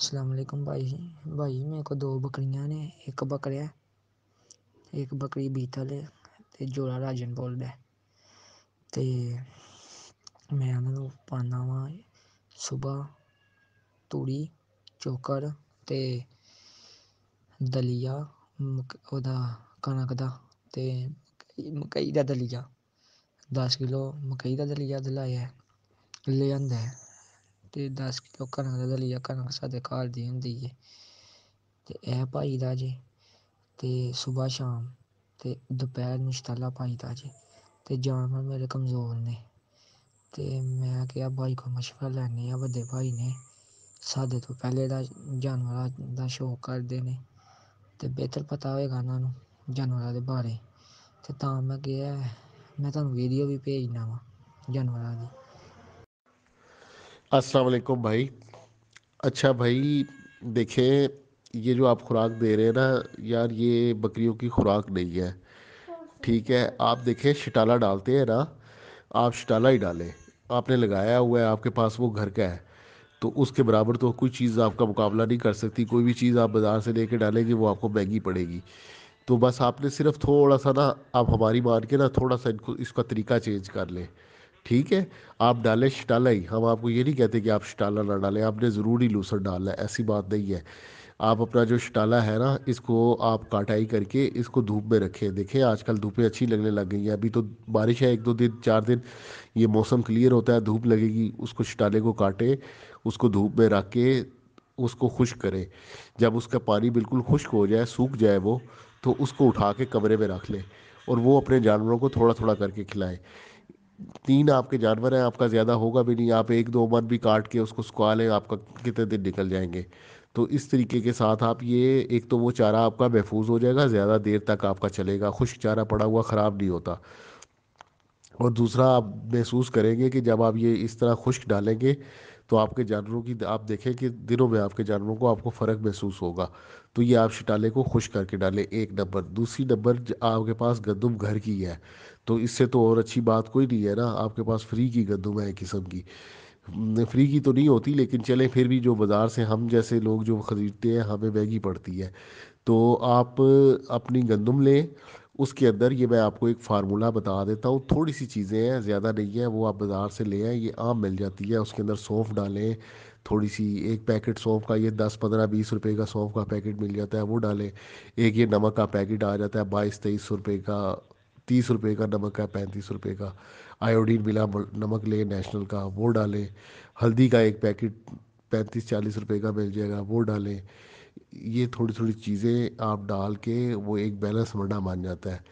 ਅਸਲਾਮ ਅਲੈਕਮ ਭਾਈ ਜੀ ਭਾਈ ਮੇਰੇ ਕੋ ਦੋ ਬੱਕਰੀਆਂ ਨੇ ਇੱਕ ਬੱਕਰਿਆ ਇੱਕ ਬੱਕਰੀ ਬੀਤਲ ਤੇ ਜੋੜਾ ਰਾਜਨ ਬੋਲਦਾ ਤੇ ਮੈਂ ਉਹਨਾਂ ਨੂੰ ਪਾਣਾ ਵਾ ਸਵੇਰ ਤੂੜੀ ਚੋਕਰ ਤੇ ਦਲੀਆ ਉਹਦਾ ਕਣਕ ਦਾ ਤੇ ਮਕਈ ਦਾ ਦਲੀਆ 10 ਕਿਲੋ ਮਕਈ ਦਾ ਦਲੀਆ ਦਲਾਇਆ ਲੈ ਆਂਦਾ ਤੇ 10 ਕਿਲੋ ਕਣਕ ਦਾ ਦਲੀਆ ਕਣਕ ਸਾਡੇ ਘਰ ਦੀ ਹੁੰਦੀ ਏ ਤੇ ਇਹ ਪਾਈਦਾ ਜੀ ਤੇ ਸਵੇਰ ਸ਼ਾਮ ਤੇ ਦੁਪਹਿਰ ਨੂੰ ਛਤਲਾ ਪਾਈਦਾ ਜੀ ਤੇ ਜਾਨਵਰ ਮੇਰੇ ਕਮਜ਼ੋਰ ਨੇ ਤੇ ਮੈਂ ਕਿਹਾ ਭਾਈ ਕੋਲ ਮਸ਼ਵਰਾ ਲੈਣੀ ਆ ਵੱਡੇ ਭਾਈ ਨੇ ਸਾਡੇ ਤੋਂ ਪਹਿਲੇ ਦਾ ਜਾਨਵਰਾਂ ਦਾ ਸ਼ੌਕ ਕਰਦੇ ਨੇ ਤੇ ਬਿਹਤਰ ਪਤਾ ਹੋਏਗਾ ਉਹਨਾਂ ਨੂੰ ਜਾਨਵਰਾਂ ਦੇ ਬਾਰੇ ਤੇ ਤਾਂ ਮੈਂ ਕਿਹਾ ਮੈਂ ਤੁਹਾਨੂੰ ਵੀਡੀਓ ਵੀ ਭੇਜਣਾ ਵਾ ਜਾਨਵਰਾਂ ਦੀ अस्सलाम भाई अच्छा भाई देखें ये जो आप खुराक दे रहे हैं ना यार ये बकरियों की खुराक नहीं है ठीक है आप देखें शिटाला डालते हैं ना आप शटाला ही डालें आपने लगाया हुआ है आपके पास वो घर का है तो उसके बराबर तो कोई चीज़ आपका मुकाबला नहीं कर सकती कोई भी चीज़ आप बाज़ार से लेके डालेंगे वो आपको महंगी पड़ेगी तो बस आपने सिर्फ थोड़ा सा ना आप हमारी मान के ना थोड़ा सा इनको इसका तरीका चेंज कर लें ठीक है आप डालें शटाला ही हम आपको ये नहीं कहते कि आप शटाला ना डालें आपने ज़रूर ही लूसर डालना है ऐसी बात नहीं है आप अपना जो शटाला है ना इसको आप काटाई करके इसको धूप में रखें देखें आजकल धूपें अच्छी लगने लग गई हैं अभी तो बारिश है एक दो दिन चार दिन ये मौसम क्लियर होता है धूप लगेगी उसको शटाले को काटें उसको धूप में रख के उसको खुश करें जब उसका पानी बिल्कुल खुश्क हो जाए सूख जाए वो तो उसको उठा के कमरे में रख लें और वो अपने जानवरों को थोड़ा थोड़ा करके खिलाएं तीन आपके जानवर हैं आपका ज़्यादा होगा भी नहीं आप एक दो मन भी काट के उसको सुखा लें आपका कितने दिन निकल जाएंगे तो इस तरीके के साथ आप ये एक तो वो चारा आपका महफूज हो जाएगा ज़्यादा देर तक आपका चलेगा खुश्क चारा पड़ा हुआ ख़राब नहीं होता और दूसरा आप महसूस करेंगे कि जब आप ये इस तरह खुश्क डालेंगे तो आपके जानवरों की आप देखें कि दिनों में आपके जानवरों को आपको फ़र्क महसूस होगा तो ये आप शिटाले को खुश करके डालें एक नंबर दूसरी नंबर आपके पास गंदम घर की है तो इससे तो और अच्छी बात कोई नहीं है ना आपके पास फ्री की गंदम है किस्म की फ्री की तो नहीं होती लेकिन चले फिर भी जो बाज़ार से हम जैसे लोग जो ख़रीदते हैं हमें महंगी पड़ती है तो आप अपनी गंदम लें उसके अंदर ये मैं आपको एक फार्मूला बता देता हूँ थोड़ी सी चीज़ें हैं ज़्यादा नहीं है वो आप बाज़ार से ले आए ये आम मिल जाती है उसके अंदर सौंफ डालें थोड़ी सी एक पैकेट सौंफ का ये दस पंद्रह बीस रुपए का सौंफ का पैकेट मिल जाता है वो डालें एक ये नमक का पैकेट आ जाता है बाईस तेईस रुपये का तीस रुपये का नमक का पैंतीस रुपये का आयोडीन मिला नमक ले नेशनल का वो डालें हल्दी का एक पैकेट पैंतीस चालीस रुपये का मिल जाएगा वो डालें ये थोड़ी थोड़ी चीज़ें आप डाल के वो एक बैलेंस वडा मान जाता है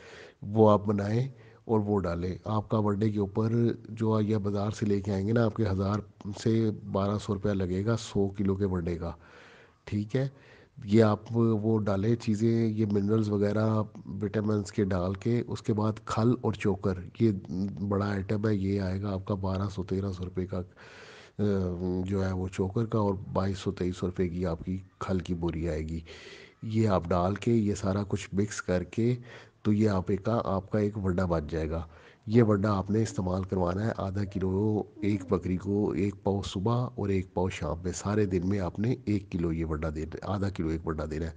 वो आप बनाएं और वो डालें आपका बर्थडे के ऊपर जो या बाज़ार से लेके आएंगे ना आपके हज़ार से बारह सौ रुपया लगेगा सौ किलो के बर्थडे का ठीक है ये आप वो डालें चीज़ें ये मिनरल्स वगैरह विटामिन के डाल के उसके बाद खल और चोकर ये बड़ा आइटम है ये आएगा आपका बारह सौ तेरह सौ रुपये का जो है वो चोकर का और बाईस सौ तेईस सौ रुपये की आपकी खल की बोरी आएगी ये आप डाल के ये सारा कुछ मिक्स करके तो ये आप एक आपका एक वड्डा बच जाएगा ये वड्डा आपने इस्तेमाल करवाना है आधा किलो एक बकरी को एक पाव सुबह और एक पाव शाम में सारे दिन में आपने एक किलो ये वड्डा दे आधा किलो एक वड्डा देना है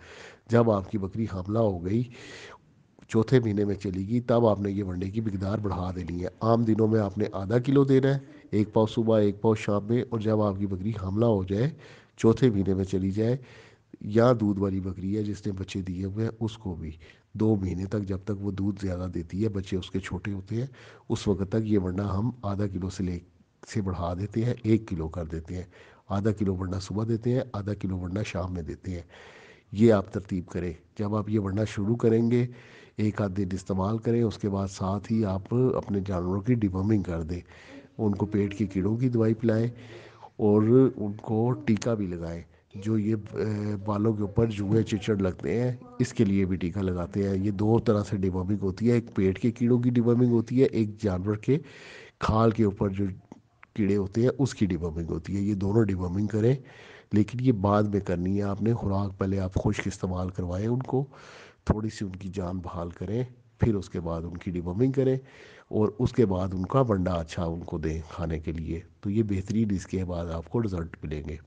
जब आपकी बकरी हमला हो गई चौथे महीने में चलेगी तब आपने ये वनडे की मकदार बढ़ा देनी है आम दिनों में आपने आधा किलो देना है एक पाव सुबह एक पाव शाम में और जब आपकी बकरी हमला हो जाए चौथे महीने में चली जाए या दूध वाली बकरी है जिसने बच्चे दिए हुए हैं उसको भी दो महीने तक जब तक वो दूध ज़्यादा देती है बच्चे उसके छोटे होते हैं उस वक्त तक ये वरना हम आधा किलो से ले से बढ़ा देते हैं एक किलो कर देते हैं आधा किलो वरना सुबह देते हैं आधा किलो वरना शाम में देते हैं ये आप तरतीब करें जब आप ये वरना शुरू करेंगे एक आध दिन इस्तेमाल करें उसके बाद साथ ही आप अपने जानवरों की डिवर्मिंग कर दें उनको पेट के कीड़ों की दवाई पिलाएं और उनको टीका भी लगाएं जो ये बालों के ऊपर जुए चिचड़ लगते हैं इसके लिए भी टीका लगाते हैं ये दो तरह से डिवर्मिंग होती है एक पेट के कीड़ों की डिवर्मिंग होती है एक जानवर के खाल के ऊपर जो कीड़े होते हैं उसकी डिवर्मिंग होती है ये दोनों डिवर्मिंग करें लेकिन ये बाद में करनी है आपने खुराक पहले आप खुश्क इस्तेमाल करवाएं उनको थोड़ी सी उनकी जान बहाल करें फिर उसके बाद उनकी डिबमिंग करें और उसके बाद उनका बंडा अच्छा उनको दें खाने के लिए तो ये बेहतरीन इसके बाद आपको रिजल्ट मिलेंगे